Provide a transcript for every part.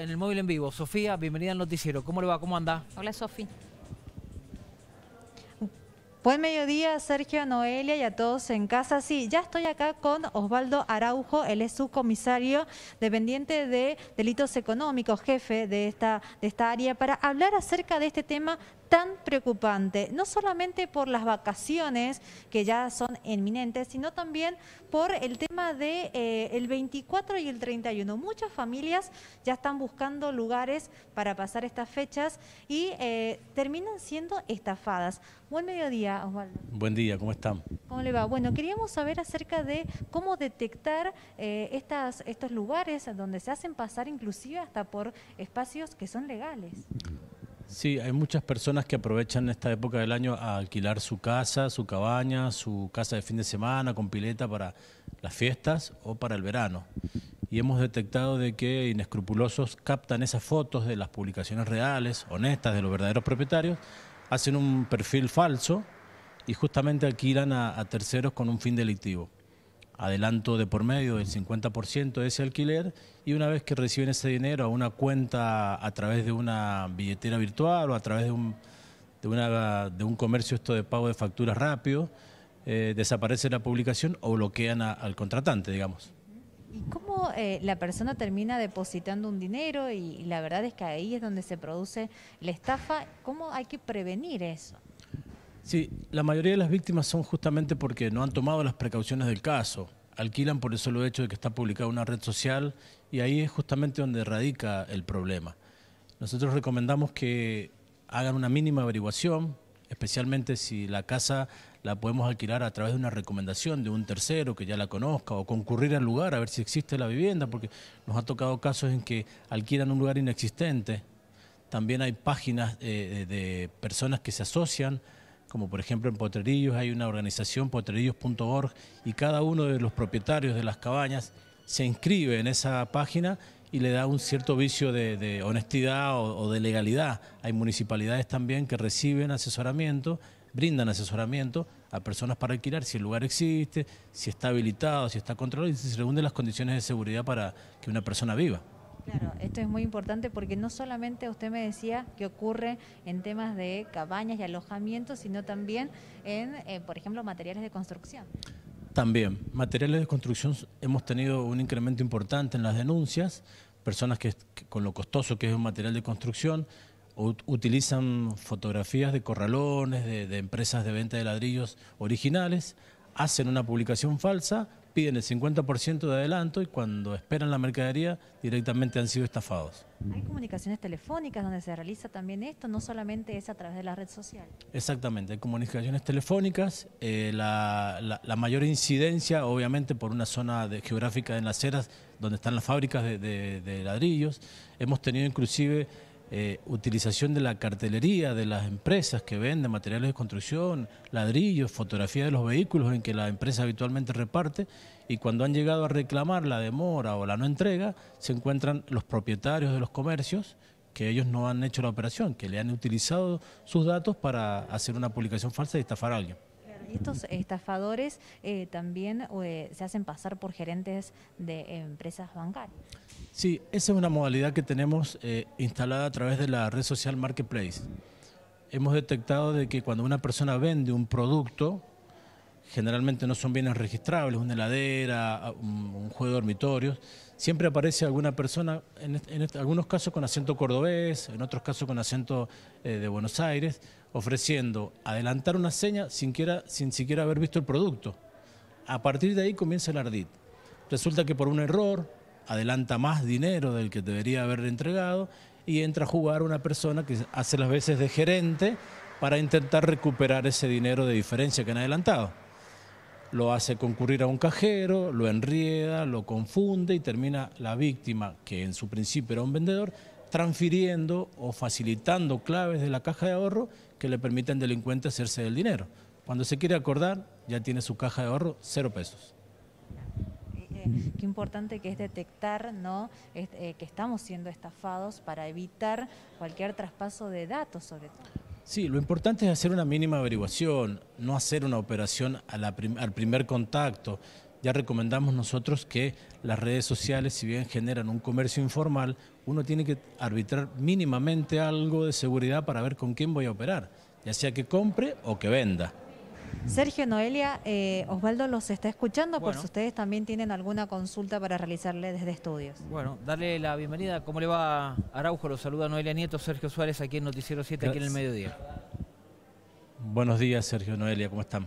en el móvil en vivo. Sofía, bienvenida al noticiero. ¿Cómo le va? ¿Cómo anda? Hola, Sofía. Buen mediodía, Sergio, Noelia y a todos en casa. Sí, ya estoy acá con Osvaldo Araujo, él es subcomisario dependiente de delitos económicos, jefe de esta, de esta área, para hablar acerca de este tema tan preocupante, no solamente por las vacaciones que ya son inminentes, sino también por el tema de eh, el 24 y el 31. Muchas familias ya están buscando lugares para pasar estas fechas y eh, terminan siendo estafadas. Buen mediodía, Osvaldo. Buen día, ¿cómo están? ¿Cómo le va? Bueno, queríamos saber acerca de cómo detectar eh, estas, estos lugares donde se hacen pasar inclusive hasta por espacios que son legales. Sí, hay muchas personas que aprovechan esta época del año a alquilar su casa, su cabaña, su casa de fin de semana con pileta para las fiestas o para el verano. Y hemos detectado de que inescrupulosos captan esas fotos de las publicaciones reales, honestas, de los verdaderos propietarios, hacen un perfil falso y justamente alquilan a terceros con un fin delictivo adelanto de por medio del 50% de ese alquiler y una vez que reciben ese dinero a una cuenta a través de una billetera virtual o a través de un, de una, de un comercio esto de pago de facturas rápido, eh, desaparece la publicación o bloquean al contratante, digamos. ¿Y cómo eh, la persona termina depositando un dinero y la verdad es que ahí es donde se produce la estafa? ¿Cómo hay que prevenir eso? Sí, la mayoría de las víctimas son justamente porque no han tomado las precauciones del caso. Alquilan por el solo hecho de que está publicada una red social y ahí es justamente donde radica el problema. Nosotros recomendamos que hagan una mínima averiguación, especialmente si la casa la podemos alquilar a través de una recomendación de un tercero que ya la conozca o concurrir al lugar a ver si existe la vivienda, porque nos ha tocado casos en que alquilan un lugar inexistente. También hay páginas eh, de personas que se asocian como por ejemplo en Potrerillos hay una organización potrerillos.org y cada uno de los propietarios de las cabañas se inscribe en esa página y le da un cierto vicio de, honestidad o, de legalidad. Hay municipalidades también que reciben asesoramiento, brindan asesoramiento a personas para alquilar si el lugar existe, si está habilitado, si está controlado y si se reúnen las condiciones de seguridad para que una persona viva. Claro, esto es muy importante porque no solamente usted me decía que ocurre en temas de cabañas y alojamientos, sino también en, eh, por ejemplo, materiales de construcción. También, materiales de construcción hemos tenido un incremento importante en las denuncias, personas que, con lo costoso que es un material de construcción, utilizan fotografías de corralones, de empresas de venta de ladrillos originales, hacen una publicación falsa, piden el 50% de adelanto y cuando esperan la mercadería directamente han sido estafados. Hay comunicaciones telefónicas donde se realiza también esto, no solamente es a través de la red social. Exactamente, hay comunicaciones telefónicas, eh, la, mayor incidencia obviamente por una zona geográfica en las ceras donde están las fábricas de ladrillos. Hemos tenido inclusive eh, utilización de la cartelería de las empresas que venden materiales de construcción, ladrillos, fotografía de los vehículos en que la empresa habitualmente reparte y cuando han llegado a reclamar la demora o la no entrega, se encuentran los propietarios de los comercios que ellos no han hecho la operación, que le han utilizado sus datos para hacer una publicación falsa y estafar a alguien. Estos estafadores eh, también eh, se hacen pasar por gerentes de empresas bancarias. Sí, esa es una modalidad que tenemos eh, instalada a través de la red social Marketplace. Hemos detectado de que cuando una persona vende un producto, generalmente no son bienes registrables, una heladera, un, juego de dormitorios, siempre aparece alguna persona, en, algunos casos con acento cordobés, en otros casos con acento eh, de Buenos Aires, ofreciendo adelantar una seña sin, sin siquiera haber visto el producto. A partir de ahí comienza el ardid. Resulta que por un error, adelanta más dinero del que debería haber entregado y entra a jugar una persona que hace las veces de gerente para intentar recuperar ese dinero de diferencia que han adelantado. Lo hace concurrir a un cajero, lo enrieda, lo confunde y termina la víctima, que en su principio era un vendedor, transfiriendo o facilitando claves de la caja de ahorro que le permiten al delincuente hacerse del dinero. Cuando se quiere acordar, ya tiene su caja de ahorro cero pesos qué, importante que es detectar eh, que estamos siendo estafados para evitar cualquier traspaso de datos sobre todo. Sí, lo importante es hacer una mínima averiguación, no hacer una operación al primer contacto. Ya recomendamos nosotros que las redes sociales, si bien generan un comercio informal, uno tiene que arbitrar mínimamente algo de seguridad para ver con quién voy a operar, ya sea que compre o que venda. Sergio Noelia, eh, Osvaldo los está escuchando por si ustedes también tienen alguna consulta para realizarle desde estudios. Bueno, darle la bienvenida. ¿Cómo le va Araujo? Lo saluda Noelia Nieto, Sergio Suárez aquí en Noticiero 7, aquí en el mediodía. Buenos días, Sergio Noelia, ¿cómo están?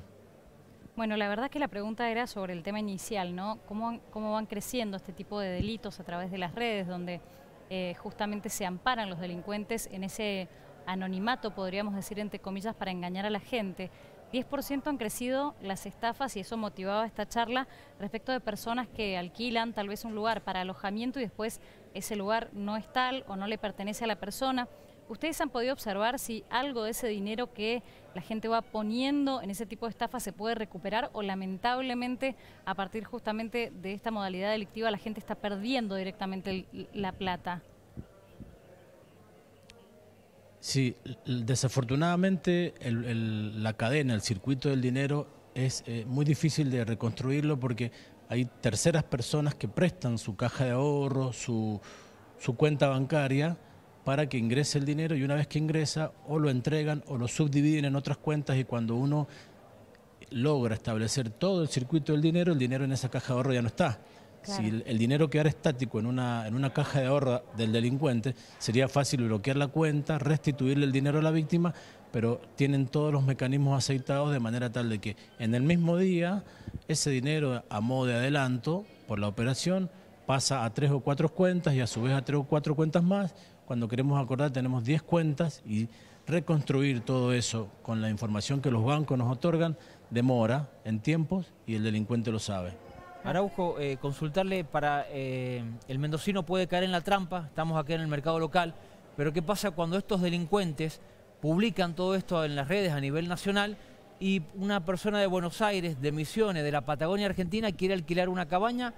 Bueno, la verdad que la pregunta era sobre el tema inicial, ¿no? ¿Cómo, cómo van creciendo este tipo de delitos a través de las redes, donde eh, justamente se amparan los delincuentes en ese anonimato, podríamos decir, entre comillas, para engañar a la gente? 10% han crecido las estafas y eso motivaba esta charla respecto de personas que alquilan tal vez un lugar para alojamiento y después ese lugar no es tal o no le pertenece a la persona. ¿Ustedes han podido observar si algo de ese dinero que la gente va poniendo en ese tipo de estafas se puede recuperar o lamentablemente a partir justamente de esta modalidad delictiva la gente está perdiendo directamente la plata? Sí, desafortunadamente la cadena, el circuito del dinero es eh, muy difícil de reconstruirlo porque hay terceras personas que prestan su caja de ahorro, su, su cuenta bancaria para que ingrese el dinero y una vez que ingresa o lo entregan o lo subdividen en otras cuentas y cuando uno logra establecer todo el circuito del dinero, el dinero en esa caja de ahorro ya no está. Si el, dinero quedara estático en una, caja de ahorro del delincuente, sería fácil bloquear la cuenta, restituirle el dinero a la víctima, pero tienen todos los mecanismos aceitados de manera tal de que en el mismo día ese dinero a modo de adelanto por la operación pasa a tres o cuatro cuentas y a su vez a tres o cuatro cuentas más. Cuando queremos acordar tenemos diez cuentas y reconstruir todo eso con la información que los bancos nos otorgan demora en tiempos y el delincuente lo sabe. Araujo, eh, consultarle para... Eh, el mendocino puede caer en la trampa, estamos aquí en el mercado local, pero ¿qué pasa cuando estos delincuentes publican todo esto en las redes a nivel nacional y una persona de Buenos Aires, de Misiones, de la Patagonia Argentina, quiere alquilar una cabaña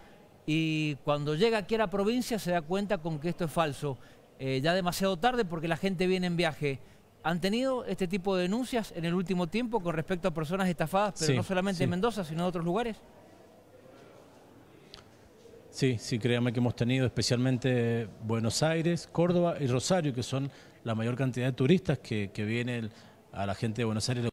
y cuando llega aquí a la provincia se da cuenta con que esto es falso. Eh, ya demasiado tarde porque la gente viene en viaje. ¿Han tenido este tipo de denuncias en el último tiempo con respecto a personas estafadas, pero no solamente en Mendoza, sino en otros lugares? Sí, sí, créame que hemos tenido especialmente Buenos Aires, Córdoba y Rosario, que son la mayor cantidad de turistas que, vienen a la gente de Buenos Aires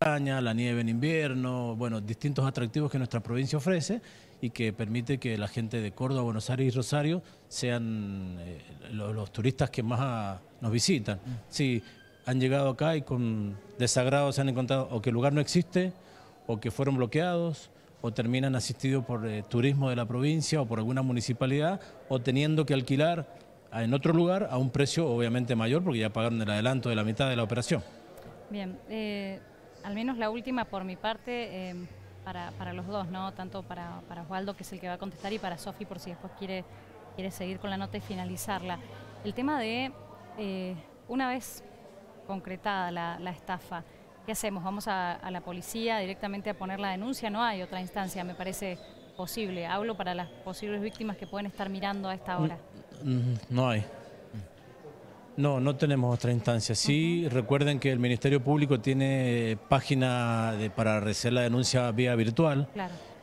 la nieve en invierno, bueno, distintos atractivos que nuestra provincia ofrece y que permite que la gente de Córdoba, Buenos Aires y Rosario sean eh, los, turistas que más ah, nos visitan. Mm. sí, han llegado acá y con desagrado se han encontrado o que el lugar no existe, o que fueron bloqueados, o terminan asistidos por eh, turismo de la provincia o por alguna municipalidad o teniendo que alquilar en otro lugar a un precio obviamente mayor porque ya pagaron el adelanto de la mitad de la operación. Bien, eh, al menos la última por mi parte em, para, los dos, ¿no? Tanto para, para Osvaldo, que es el que va a contestar, y para Sofi por si después quiere, quiere seguir con la nota y finalizarla. El tema de eh, una vez concretada la estafa, ¿Qué hacemos? ¿Vamos a, la policía directamente a poner la denuncia? No hay otra instancia, me parece posible. Hablo para las posibles víctimas que pueden estar mirando a esta hora. Mm, mm, no, hay. No, no tenemos otra instancia. Sí, recuerden que el Ministerio Público tiene página para realizar la denuncia vía virtual.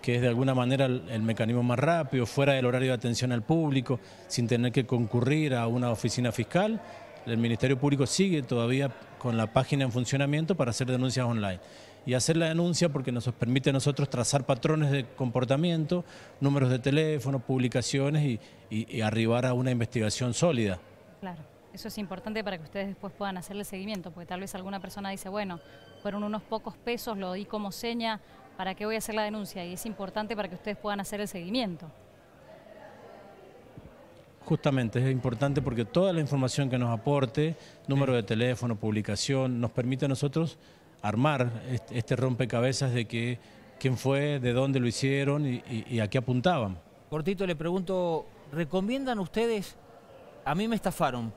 que es de alguna manera el, mecanismo más rápido, fuera del horario de atención al público, sin tener que concurrir a una oficina fiscal el Ministerio Público sigue todavía con la página en funcionamiento para hacer denuncias online. Y hacer la denuncia porque nos permite a nosotros trazar patrones de comportamiento, números de teléfono, publicaciones y, arribar a una investigación sólida. Claro, eso es importante para que ustedes después puedan hacer el seguimiento, porque tal vez alguna persona dice, bueno, fueron unos pocos pesos, lo di como seña, ¿para qué voy a hacer la denuncia? Y es importante para que ustedes puedan hacer el seguimiento. Justamente, es importante porque toda la información que nos aporte, número de teléfono, publicación, nos permite a nosotros armar este rompecabezas de que, quién fue, de dónde lo hicieron y, a qué apuntaban. Cortito le pregunto, ¿recomiendan ustedes, a mí me estafaron,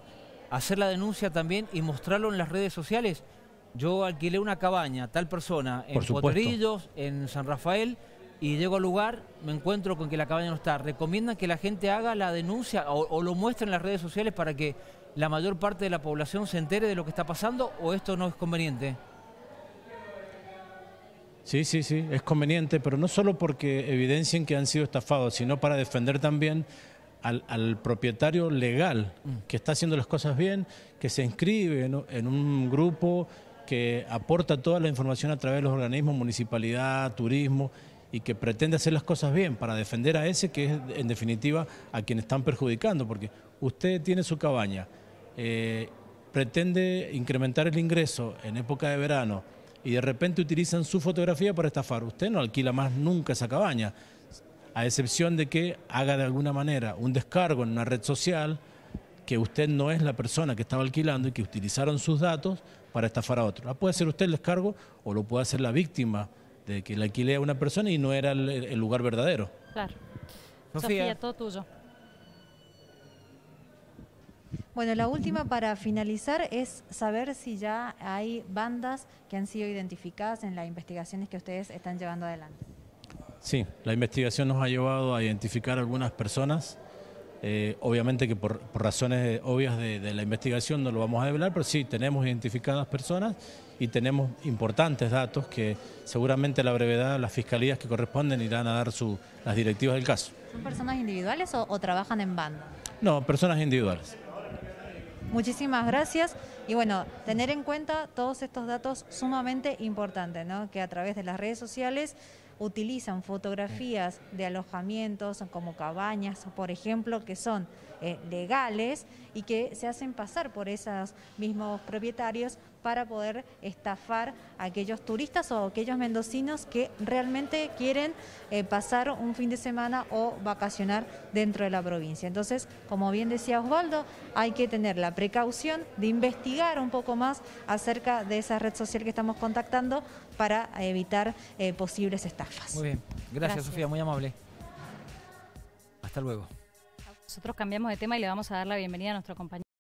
hacer la denuncia también y mostrarlo en las redes sociales? Yo alquilé una cabaña, tal persona, en Potrillos, en San Rafael, y llego al lugar, me encuentro con que la cabaña no está. ¿Recomiendan que la gente haga la denuncia o, lo muestre en las redes sociales para que la mayor parte de la población se entere de lo que está pasando o esto no es conveniente? Sí, sí, sí, es conveniente, pero no solo porque evidencien que han sido estafados, sino para defender también al, propietario legal, mm. que está haciendo las cosas bien, que se inscribe en un grupo que aporta toda la información a través de los organismos, municipalidad, turismo, y que pretende hacer las cosas bien para defender a ese que es en definitiva a quien están perjudicando, porque usted tiene su cabaña, eh, pretende incrementar el ingreso en época de verano y de repente utilizan su fotografía para estafar. Usted no alquila más nunca esa cabaña, a excepción de que haga de alguna manera un descargo en una red social que usted no es la persona que estaba alquilando y que utilizaron sus datos para estafar a otro. La puede hacer usted el descargo o lo puede hacer la víctima de este, que le alquilé a una persona y no era el, lugar verdadero. Claro. Sofía, todo tuyo. Bueno, la última para finalizar es saber si ya hay bandas que han sido identificadas en las investigaciones que ustedes están llevando adelante. Sí, la investigación nos ha llevado a identificar algunas personas eh, obviamente que por, razones obvias de, la investigación no lo vamos a develar, pero sí tenemos identificadas personas y tenemos importantes datos que seguramente a la brevedad las fiscalías que corresponden irán a dar su, las directivas del caso. ¿Son personas individuales o, trabajan en banda? No, personas individuales. Muchísimas gracias. Y bueno, tener en cuenta todos estos datos sumamente importantes, ¿no? Que a través de las redes sociales utilizan fotografías de alojamientos como cabañas, por ejemplo, que son eh, legales y que se hacen pasar por esos mismos propietarios para poder estafar a aquellos turistas o aquellos mendocinos que realmente quieren eh, pasar un fin de semana o vacacionar dentro de la provincia. Entonces, como bien decía Osvaldo, hay que tener la precaución de investigar un poco más acerca de esa red social que estamos contactando para evitar eh, posibles estafas. Muy bien, gracias. Sofía, muy amable. Hasta luego. Nosotros cambiamos de tema y le vamos a dar la bienvenida a nuestro compañero.